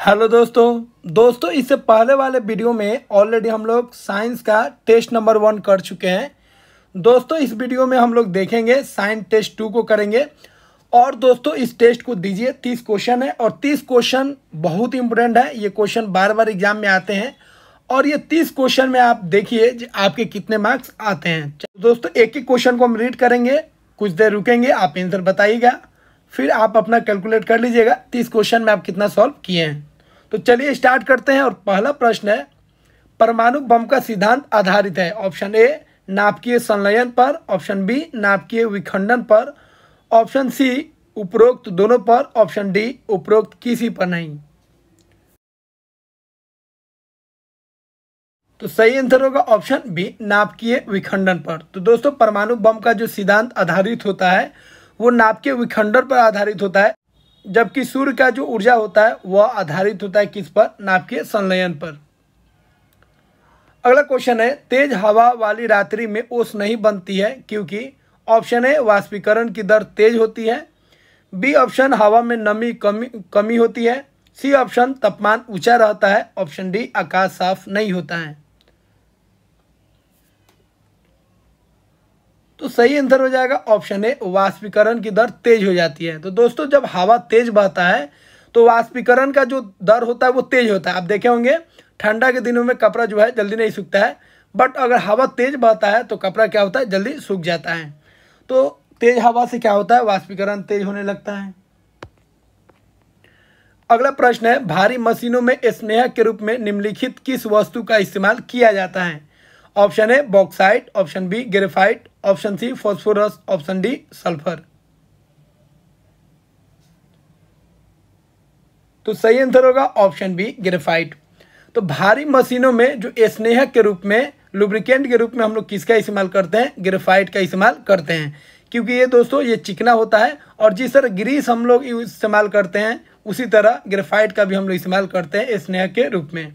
hello दोस्तों दोस्तों इससे पहले वाले वीडियो में ऑलरेडी हम लोग साइंस का टेस्ट नंबर वन कर चुके हैं दोस्तों इस वीडियो में हम लोग देखेंगे साइंस टेस्ट टू को करेंगे और दोस्तों इस टेस्ट को दीजिए तीस क्वेश्चन है और तीस क्वेश्चन बहुत इंपॉर्टेंट है ये क्वेश्चन बार बार एग्जाम में आते हैं और ये तीस क्वेश्चन में आप देखिए आपके कितने मार्क्स आते हैं दोस्तों एक एक क्वेश्चन को हम रीड करेंगे कुछ देर रुकेंगे आप आंसर बताइएगा फिर आप अपना कैलकुलेट कर लीजिएगा कि इस क्वेश्चन में आप कितना सॉल्व किए हैं तो चलिए स्टार्ट करते हैं और पहला प्रश्न है परमाणु बम का सिद्धांत आधारित है ऑप्शन ए नापकीय संलयन पर ऑप्शन बी नापकीय विखंडन पर ऑप्शन सी उपरोक्त दोनों पर ऑप्शन डी उपरोक्त किसी पर नहीं तो सही आंसर होगा ऑप्शन बी नापकीय विखंडन पर तो दोस्तों परमाणु बम का जो सिद्धांत आधारित होता है वो नाभ के विखंडन पर आधारित होता है जबकि सूर्य का जो ऊर्जा होता है वह आधारित होता है किस पर नाभ के संलयन पर अगला क्वेश्चन है तेज हवा वाली रात्रि में ओस नहीं बनती है क्योंकि ऑप्शन है वाष्पीकरण की दर तेज होती है बी ऑप्शन हवा में नमी कमी कमी होती है सी ऑप्शन तापमान ऊंचा रहता है ऑप्शन डी आकाश साफ नहीं होता है तो सही आंसर हो जाएगा ऑप्शन ए वाष्पीकरण की दर तेज हो जाती है तो दोस्तों जब हवा तेज बहता है तो वाष्पीकरण का जो दर होता है वो तेज होता है आप देखे होंगे ठंडा के दिनों में कपड़ा जो है जल्दी नहीं सूखता है बट अगर हवा तेज बहता है तो कपड़ा क्या होता है जल्दी सूख जाता है तो तेज हवा से क्या होता है वाष्पीकरण तेज होने लगता है अगला प्रश्न है भारी मशीनों में स्नेहक के रूप में निम्नलिखित किस वस्तु का इस्तेमाल किया जाता है option A bauxite option B graphite option C phosphorus option D sulphur तो सही आंसर होगा ऑप्शन बी ग्रेफाइट तो भारी मशीनों में जो स्नेहक के रूप में लुब्रिकेंट के रूप में हम लोग किसका इस्तेमाल करते हैं ग्रेफाइट का इस्तेमाल करते हैं क्योंकि ये दोस्तों ये चिकना होता है और जिस तरह ग्रीस हम लोग इस्तेमाल करते हैं उसी तरह ग्रेफाइट का भी हम लोग इस्तेमाल करते हैं स्नेहक के रूप में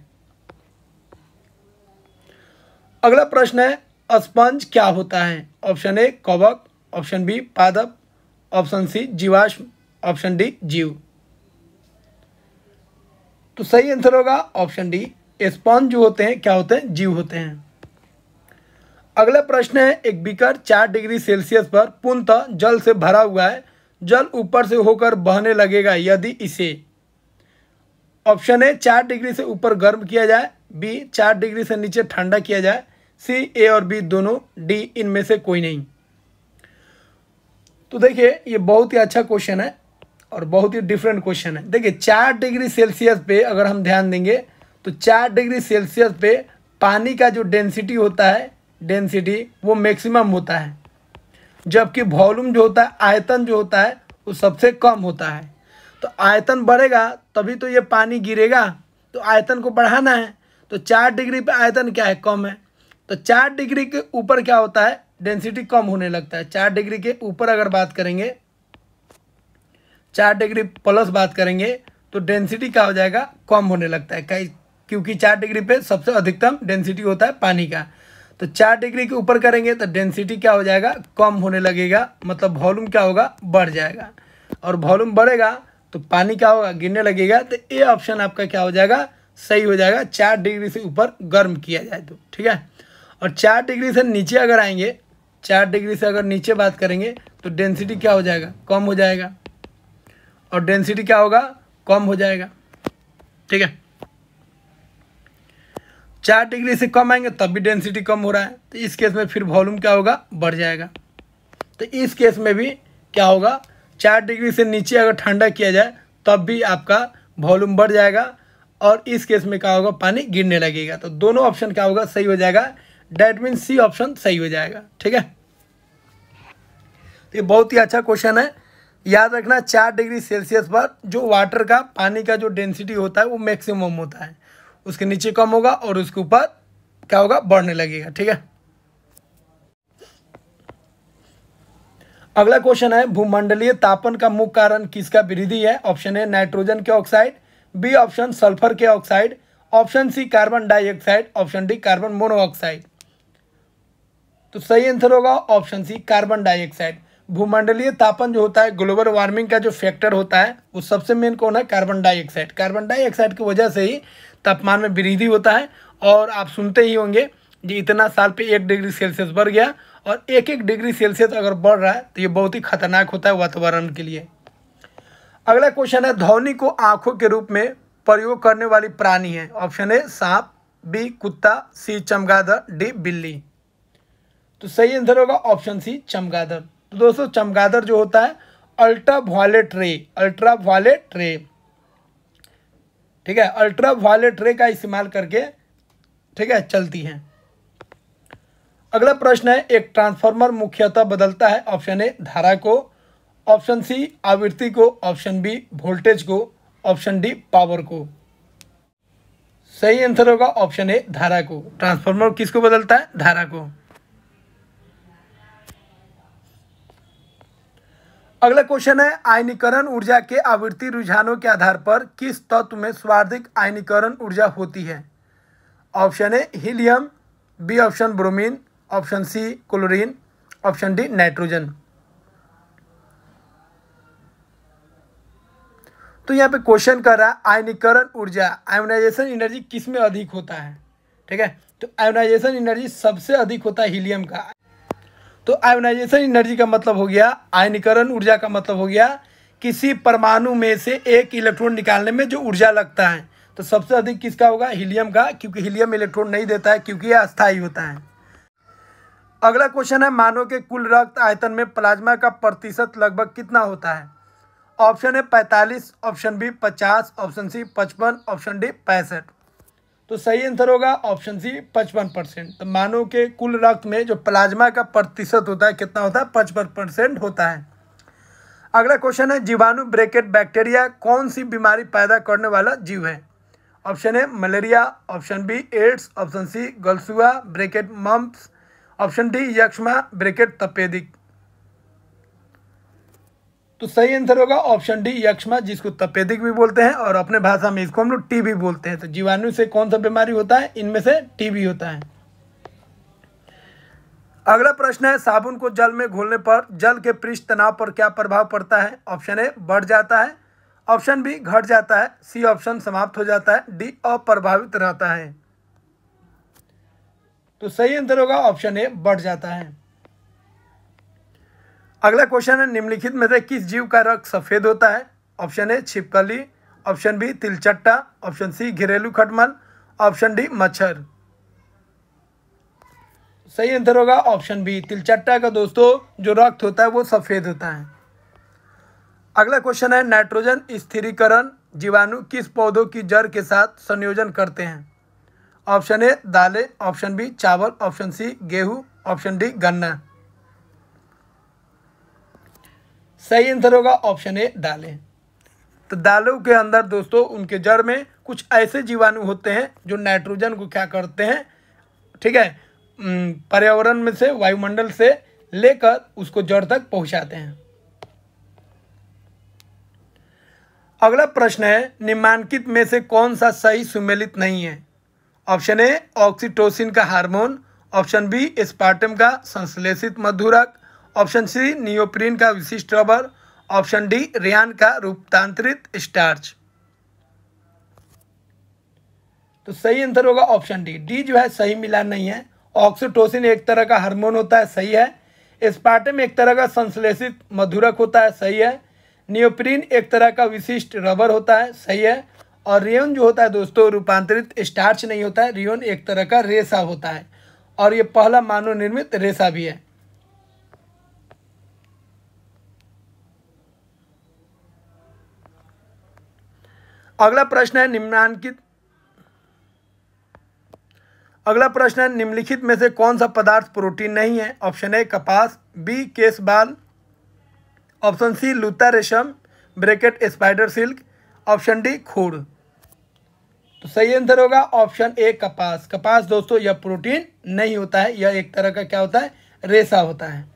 अगला प्रश्न है स्पंज क्या होता है ऑप्शन ए कवक ऑप्शन बी पादप ऑप्शन सी जीवाश्म ऑप्शन डी जीव तो सही आंसर होगा ऑप्शन डी स्पंज जो होते हैं क्या होते हैं जीव होते हैं अगला प्रश्न है एक बीकर चार डिग्री सेल्सियस पर पूर्णतः जल से भरा हुआ है जल ऊपर से होकर बहने लगेगा यदि इसे ऑप्शन ए चार डिग्री से ऊपर गर्म किया जाए बी चार डिग्री से नीचे ठंडा किया जाए सी ए और बी दोनों डी इनमें से कोई नहीं तो देखिए ये बहुत ही अच्छा क्वेश्चन है और बहुत ही डिफरेंट क्वेश्चन है देखिए चार डिग्री सेल्सियस पे अगर हम ध्यान देंगे तो चार डिग्री सेल्सियस पे पानी का जो डेंसिटी होता है डेंसिटी वो मैक्सिमम होता है जबकि वॉल्यूम जो होता है आयतन जो होता है वो सबसे कम होता है तो आयतन बढ़ेगा तभी तो ये पानी गिरेगा तो आयतन को बढ़ाना है तो चार डिग्री पे आयतन क्या है कम है तो चार डिग्री के ऊपर क्या होता है डेंसिटी कम होने लगता है चार डिग्री के ऊपर अगर बात करेंगे चार डिग्री प्लस बात करेंगे तो डेंसिटी क्या हो जाएगा कम होने लगता है कई क्योंकि चार डिग्री पे सबसे अधिकतम डेंसिटी होता है पानी का तो चार डिग्री के ऊपर करेंगे तो डेंसिटी क्या हो जाएगा कम होने लगेगा मतलब वॉल्यूम क्या होगा बढ़ जाएगा और वॉल्यूम बढ़ेगा तो पानी क्या होगा गिरने लगेगा तो ये ऑप्शन आपका क्या हो जाएगा सही हो जाएगा चार डिग्री से ऊपर गर्म किया जाए तो ठीक है और चार डिग्री से नीचे अगर आएंगे चार डिग्री से अगर नीचे बात करेंगे तो डेंसिटी क्या हो जाएगा कम हो जाएगा और डेंसिटी क्या होगा कम हो जाएगा ठीक है चार डिग्री से कम आएंगे तब भी डेंसिटी कम हो रहा है तो इस केस में फिर वॉल्यूम क्या होगा बढ़ जाएगा तो इस केस में भी क्या होगा चार डिग्री से नीचे अगर ठंडा किया जाए तब भी आपका वॉल्यूम बढ़ जाएगा और इस केस में क्या होगा पानी गिरने लगेगा तो दोनों ऑप्शन क्या होगा सही हो जाएगा डेट मीन सी ऑप्शन सही हो जाएगा ठीक है तो ये बहुत ही अच्छा क्वेश्चन है याद रखना चार डिग्री सेल्सियस पर जो वाटर का पानी का जो डेंसिटी होता है वो मैक्सिमम होता है उसके नीचे कम होगा और उसके ऊपर क्या होगा बढ़ने लगेगा ठीक है अगला क्वेश्चन है भूमंडलीय तापन का मुख्य कारण किसका वृद्धि है ऑप्शन ए नाइट्रोजन के ऑक्साइड बी ऑप्शन सल्फर के oxide option C carbon dioxide option D carbon monoxide तो सही आंसर होगा ऑप्शन सी कार्बन डाइऑक्साइड भूमंडलीय तापन जो होता है ग्लोबल वार्मिंग का जो फैक्टर होता है वो सबसे मेन कौन है कार्बन डाइऑक्साइड कार्बन डाइऑक्साइड की वजह से ही तापमान में वृद्धि होता है और आप सुनते ही होंगे जी इतना साल पे एक डिग्री सेल्सियस बढ़ गया और एक एक डिग्री सेल्सियस अगर बढ़ रहा है तो ये बहुत ही खतरनाक होता है वातावरण के लिए अगला क्वेश्चन है ध्वनि को आँखों के रूप में प्रयोग करने वाली प्राणी है ऑप्शन ए सांप बी कुत्ता सी चमगादड़ डी बिल्ली तो सही आंसर होगा ऑप्शन सी चमगादड़ तो दोस्तों चमगादड़ जो होता है ultraviolet ray ultraviolet ray ठीक है अल्ट्रा वॉलेट रे का इस्तेमाल करके ठीक है चलती है अगला प्रश्न है एक ट्रांसफार्मर मुख्यतः बदलता है ऑप्शन ए धारा को ऑप्शन सी आवृत्ति को ऑप्शन बी वोल्टेज को ऑप्शन डी पावर को सही आंसर होगा ऑप्शन ए धारा को ट्रांसफार्मर किसको बदलता है धारा को अगला क्वेश्चन है आयनीकरण ऊर्जा के आवृत्ति रुझानों के आधार पर किस तत्व में स्वार्धिक आयनीकरण ऊर्जा होती है option A helium B option bromine option C chlorine option D nitrogen तो यहाँ पे क्वेश्चन कर रहा है आयनीकरण ऊर्जा आयोनाइजेशन एनर्जी किस में अधिक होता है ठीक है तो आयोनाइजेशन एनर्जी सबसे अधिक होता है हीलियम का तो आयोनाइजेशन एनर्जी का मतलब हो गया आयनीकरण ऊर्जा का मतलब हो गया किसी परमाणु में से एक इलेक्ट्रॉन निकालने में जो ऊर्जा लगता है तो सबसे अधिक किसका होगा हीलियम का क्योंकि हीलियम इलेक्ट्रॉन नहीं देता है क्योंकि यह अस्थायी होता है अगला क्वेश्चन है मानव के कुल रक्त आयतन में प्लाज्मा का प्रतिशत लगभग कितना होता है ऑप्शन है पैंतालीस ऑप्शन बी पचास ऑप्शन सी पचपन ऑप्शन डी पैंसठ तो सही आंसर होगा ऑप्शन सी पचपन परसेंट तो मानव के कुल रक्त में जो प्लाज्मा का प्रतिशत होता है कितना होता है पचपन परसेंट होता है अगला क्वेश्चन है जीवाणु ब्रेकेट बैक्टीरिया कौन सी बीमारी पैदा करने वाला जीव है option A malaria option B AIDS option C गलसुआ ब्रेकेट मम्प्स ऑप्शन डी यक्षमा ब्रेकेट तपेदिक तो सही आंसर होगा ऑप्शन डी यक्षमा जिसको तपेदिक भी बोलते हैं और अपने भाषा में इसको हम लोग टीबी बोलते हैं तो जीवाणु से कौन सा बीमारी होता है इनमें से टीबी होता है अगला प्रश्न है साबुन को जल में घोलने पर जल के पृष्ठ तनाव पर क्या प्रभाव पड़ता है ऑप्शन ए बढ़ जाता है ऑप्शन बी घट जाता है सी ऑप्शन समाप्त हो जाता है डी अप्रभावित रहता है तो सही आंसर होगा ऑप्शन ए बढ़ जाता है अगला क्वेश्चन है निम्नलिखित में से किस जीव का रक्त सफ़ेद होता है ऑप्शन ए छिपकली ऑप्शन बी तिलचट्टा ऑप्शन सी घरेलू खटमल ऑप्शन डी मच्छर सही आंसर होगा ऑप्शन बी तिलचट्टा का दोस्तों जो रक्त होता है वो सफ़ेद होता है अगला क्वेश्चन है नाइट्रोजन स्थिरीकरण जीवाणु किस पौधों की जड़ के साथ संयोजन करते हैं ऑप्शन ए दालें ऑप्शन बी चावल ऑप्शन सी गेहूं ऑप्शन डी गन्ना सही आंसर होगा ऑप्शन ए दालें तो दालों के अंदर दोस्तों उनके जड़ में कुछ ऐसे जीवाणु होते हैं जो नाइट्रोजन को क्या करते हैं ठीक है पर्यावरण में से वायुमंडल से लेकर उसको जड़ तक पहुंचाते हैं अगला प्रश्न है निम्नांकित में से कौन सा सही सुमेलित नहीं है ऑप्शन ए ऑक्सीटोसिन का हार्मोन ऑप्शन बी स्पार्टम का संश्लेषित मधुरक ऑप्शन सी नियोप्रीन का विशिष्ट रबर ऑप्शन डी रियान का रूपतांत्रित स्टार्च तो सही आंसर होगा ऑप्शन डी डी जो है सही मिला नहीं है ऑक्सीटोसिन एक तरह का हार्मोन होता है सही है स्पार्टम एक तरह का संश्लेषित मधुरक होता है सही है नियोप्रीन एक तरह का विशिष्ट रबर होता है सही है और रियोन जो होता है दोस्तों रूपांतरित स्टार्च नहीं होता है रियोन एक तरह का रेसा होता है और ये पहला मानव निर्मित रेसा भी है अगला प्रश्न है निम्नांकित अगला प्रश्न है निम्नलिखित में से कौन सा पदार्थ प्रोटीन नहीं है ऑप्शन ए कपास बी केस बाल ऑप्शन सी लूता रेशम bracket spider silk option D खूड़ तो सही आंसर होगा ऑप्शन ए कपास कपास दोस्तों यह प्रोटीन नहीं होता है यह एक तरह का क्या होता है रेसा होता है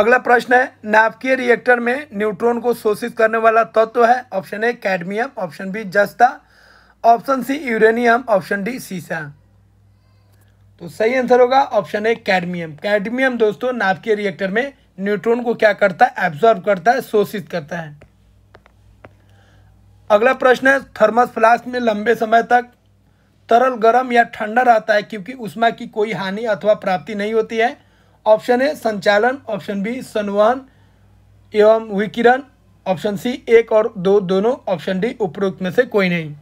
अगला प्रश्न है नाभिकीय रिएक्टर में न्यूट्रॉन को शोषित करने वाला तत्व है option A cadmium option B जस्ता option C uranium option D सीसा तो सही आंसर होगा ऑप्शन ए कैडमियम कैडमियम दोस्तों नाभिकीय रिएक्टर में न्यूट्रॉन को क्या करता है एब्जॉर्ब करता है शोषित करता है अगला प्रश्न है थर्मस फ्लास्क में लंबे समय तक तरल गर्म या ठंडा रहता है क्योंकि उसमें की कोई हानि अथवा प्राप्ति नहीं होती है ऑप्शन ए संचालन ऑप्शन बी संवहन एवं विकिरण ऑप्शन सी एक और दो दोनों ऑप्शन डी उपरोक्त में से कोई नहीं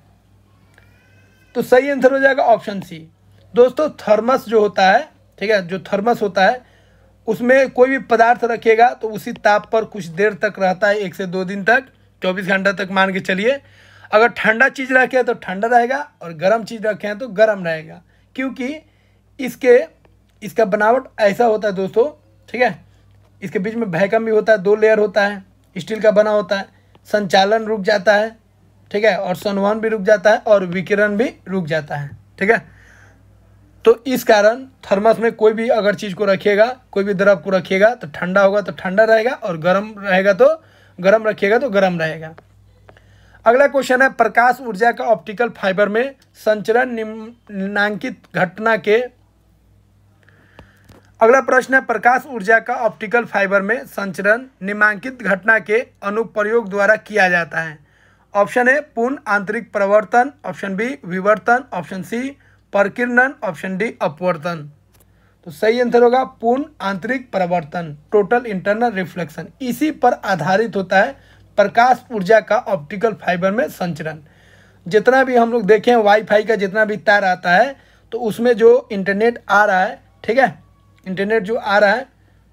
तो सही आंसर हो जाएगा ऑप्शन सी दोस्तों थर्मस जो होता है ठीक है जो थर्मस होता है उसमें कोई भी पदार्थ रखेगा तो उसी ताप पर कुछ देर तक रहता है एक से दो दिन तक चौबीस घंटा तक मान के चलिए अगर ठंडा चीज़ रखे तो ठंडा रहेगा और गर्म चीज़ रखें तो गर्म रहेगा क्योंकि इसके इसका बनावट ऐसा होता है दोस्तों ठीक है इसके बीच में भैकम भी होता है दो लेयर होता है स्टील का बना होता है संचालन रुक जाता है ठीक है और सनवान भी रुक जाता है और विकिरण भी रुक जाता है ठीक है तो इस कारण थर्मस में कोई भी अगर चीज़ को रखिएगा कोई भी द्रव को रखिएगा तो ठंडा होगा तो ठंडा रहेगा और गर्म रहेगा तो गर्म रखिएगा तो गर्म रहेगा अगला क्वेश्चन है प्रकाश ऊर्जा का ऑप्टिकल फाइबर में संचरण निम्नांकित घटना के अगला प्रश्न है प्रकाश ऊर्जा का ऑप्टिकल फाइबर में संचरण निमांकित घटना के अनुप्रयोग द्वारा किया जाता है ऑप्शन ए पूर्ण आंतरिक प्रवर्तन ऑप्शन बी विवर्तन ऑप्शन सी प्रकीर्णन ऑप्शन डी अपवर्तन तो सही आंसर होगा पूर्ण आंतरिक प्रवर्तन टोटल इंटरनल रिफ्लेक्शन इसी पर आधारित होता है प्रकाश ऊर्जा का ऑप्टिकल फाइबर में संचरण जितना भी हम लोग देखें वाईफाई का जितना भी तार आता है तो उसमें जो इंटरनेट आ रहा है ठीक है इंटरनेट जो आ रहा है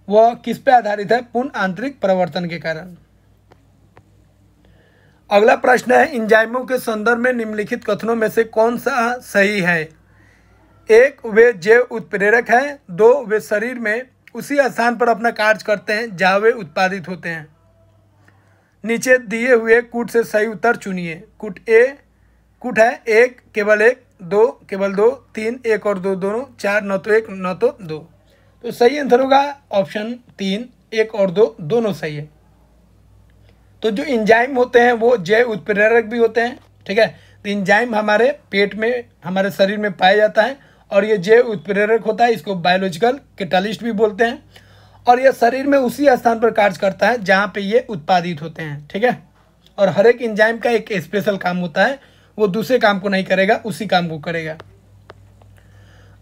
वह किस पे आधारित है पूर्ण आंतरिक परिवर्तन के कारण अगला प्रश्न है इंजाइमों के संदर्भ में निम्नलिखित कथनों में से कौन सा सही है एक वे जैव उत्प्रेरक हैं दो वे शरीर में उसी स्थान पर अपना कार्य करते हैं जहाँ वे उत्पादित होते हैं नीचे दिए हुए कूट से सही उत्तर चुनिए कूट ए कूट है एक केवल एक दो केवल दो तीन एक और दो दोनों चार नौ तो एक नौ तो दो तो सही आंसर होगा ऑप्शन तीन एक और दो दोनों सही है तो जो इंजाइम होते हैं वो जैव उत्प्रेरक भी होते हैं ठीक है तो इंजाइम हमारे पेट में हमारे शरीर में पाया जाता है और ये जैव उत्प्रेरक होता है इसको बायोलॉजिकल केटालिस्ट भी बोलते हैं और यह शरीर में उसी स्थान पर कार्य करता है जहाँ पे ये उत्पादित होते हैं ठीक है और हर एक इंजाइम का एक स्पेशल काम होता है वो दूसरे काम को नहीं करेगा उसी काम को करेगा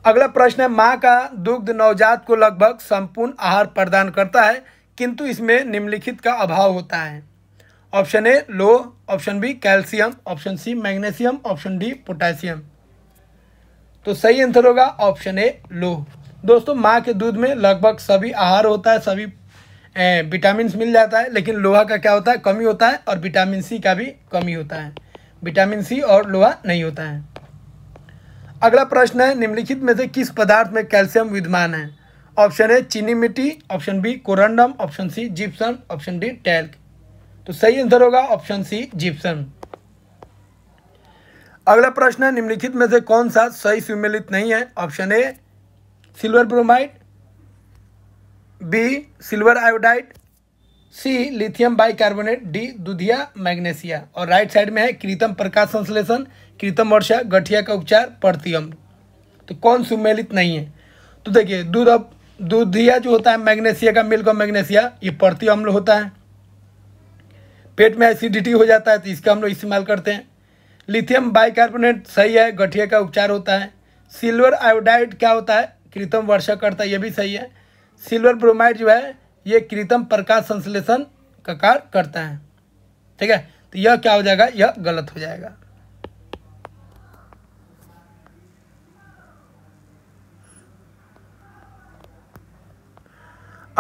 अगला प्रश्न है माँ का दुग्ध नवजात को लगभग संपूर्ण आहार प्रदान करता है किंतु इसमें निम्नलिखित का अभाव होता है ऑप्शन ए लो option B calcium option C magnesium option D potassium तो सही आंसर होगा ऑप्शन ए लो दोस्तों माँ के दूध में लगभग सभी आहार होता है सभी विटामिन मिल जाता है लेकिन लोहा का क्या होता है कमी होता है और विटामिन सी का भी कमी होता है विटामिन सी और लोहा नहीं होता है अगला प्रश्न है निम्नलिखित में से किस पदार्थ में कैल्शियम विद्यमान है ऑप्शन है चीनी मिट्टी option B corundum option C gypsum option D talc तो सही आंसर होगा ऑप्शन सी जिप्सन अगला प्रश्न है निम्नलिखित में से कौन सा सही सुमिलित नहीं है option A silver bromide B silver iodide C lithium bicarbonate D दुधिया मैग्नेशिया और राइट साइड में है कृतम प्रकाश संश्लेषण कृतम वर्षा गठिया का उपचार अम्ल तो कौन सुमेलित नहीं है तो देखिए दूध अब दुधिया जो होता है मैग्नेशिया का मिल्क और मैग्नेशिया ये प्रति अम्ल होता है पेट में एसिडिटी हो जाता है तो इसका हम लोग इस्तेमाल करते हैं लिथियम बाइकार्बोनेट सही है गठिया का उपचार होता है सिल्वर आयोडाइड क्या होता है कृतम वर्षा करता है ये भी सही है सिल्वर ब्रोमाइड जो है ये कृतम प्रकाश संश्लेषण का कार्य करता है ठीक है तो यह क्या हो जाएगा यह गलत हो जाएगा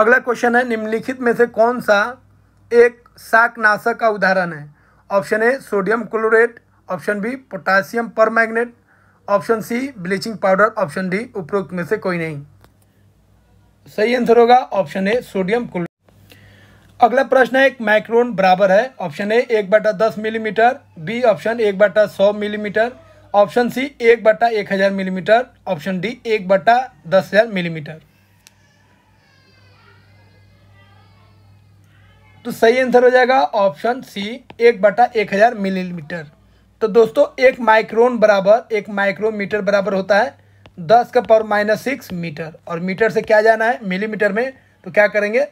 अगला क्वेश्चन है निम्नलिखित में से कौन सा एक शाकनाशक का उदाहरण है option A sodium chlorate option B potassium permanganate option C bleaching powder option D उपरोक्त में से कोई नहीं सही आंसर होगा ऑप्शन ए सोडियम क्लोर अगला प्रश्न है एक माइक्रोन बराबर है ऑप्शन ए एक बटा दस मिलीमीटर बी ऑप्शन एक बटा सौ मिलीमीटर ऑप्शन सी एक बटा एक हज़ार मिलीमीटर ऑप्शन डी एक बटा दस हज़ार मिलीमीटर तो सही आंसर हो जाएगा ऑप्शन सी एक बटा एक हज़ार मिलीमीटर तो दोस्तों एक माइक्रोन बराबर एक माइक्रोमीटर बराबर होता है दस का पावर माइनस सिक्स मीटर और मीटर से क्या जाना है मिलीमीटर में तो क्या करेंगे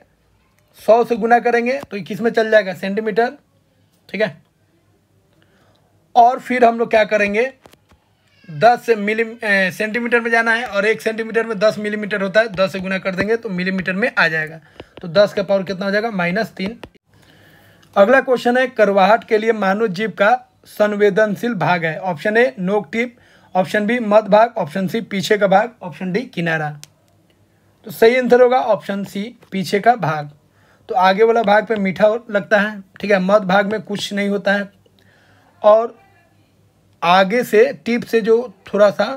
सौ से गुना करेंगे तो किस में चल जाएगा सेंटीमीटर ठीक है और फिर हम लोग क्या करेंगे दस से मिली सेंटीमीटर में जाना है और एक सेंटीमीटर में दस मिलीमीटर होता है दस से गुना कर देंगे तो मिलीमीटर में आ जाएगा तो दस का पावर कितना हो जाएगा माइनस तीन अगला क्वेश्चन है करवाहट के लिए मानव जीव का संवेदनशील भाग है ऑप्शन ए नोक टिप ऑप्शन बी मध्य भाग ऑप्शन सी पीछे का भाग ऑप्शन डी किनारा तो सही आंसर होगा ऑप्शन सी पीछे का भाग तो आगे वाला भाग पे मीठा लगता है ठीक है मध्य भाग में कुछ नहीं होता है और आगे से टिप से जो थोड़ा सा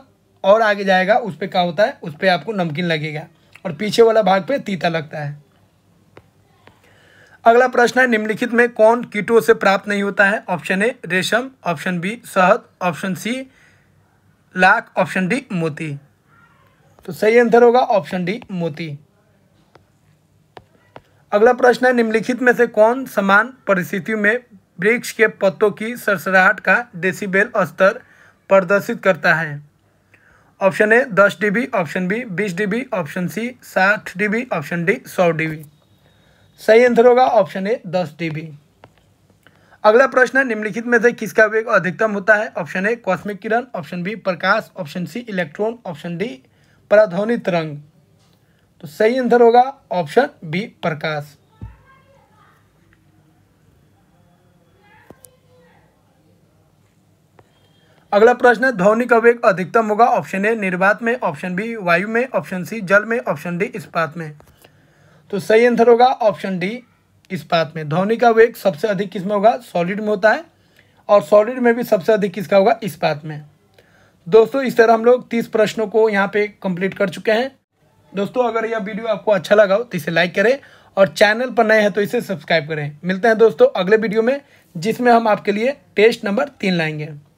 और आगे जाएगा उस पर क्या होता है उस पर आपको नमकीन लगेगा और पीछे वाला भाग पे तीता लगता है अगला प्रश्न है निम्नलिखित में कौन कीटों से प्राप्त नहीं होता है ऑप्शन ए रेशम ऑप्शन बी शहद ऑप्शन सी लाख ऑप्शन डी मोती तो सही आंसर होगा ऑप्शन डी मोती अगला प्रश्न है निम्नलिखित में से कौन समान परिस्थितियों में वृक्ष के पत्तों की सरसराहट का डेसिबेल स्तर प्रदर्शित करता है ऑप्शन ए दस डीबी ऑप्शन बी बीस डीबी ऑप्शन सी साठ डीबी ऑप्शन डी सौ डीबी सही आंसर होगा ऑप्शन ए दस डीबी अगला प्रश्न निम्नलिखित में से किसका वेग अधिकतम होता है ऑप्शन ए कॉस्मिक किरण ऑप्शन बी प्रकाश option C electron option D पराध्वनि रंग तो सही आंसर होगा ऑप्शन बी प्रकाश अगला प्रश्न ध्वनि का वेग अधिकतम होगा ऑप्शन ए निर्वात में ऑप्शन बी वायु में ऑप्शन सी जल में ऑप्शन डी इस्पात में तो सही आंसर होगा ऑप्शन डी इस बात में ध्वनि का वेग सबसे अधिक किस में होगा सॉलिड में होता है और सॉलिड में भी सबसे अधिक किसका होगा इस बात में दोस्तों इस तरह हम लोग तीस प्रश्नों को यहाँ पे कंप्लीट कर चुके हैं दोस्तों अगर यह वीडियो आपको अच्छा लगा हो तो इसे लाइक करें और चैनल पर नए हैं तो इसे सब्सक्राइब करें मिलते हैं दोस्तों अगले वीडियो में जिसमें हम आपके लिए टेस्ट नंबर तीन लाएंगे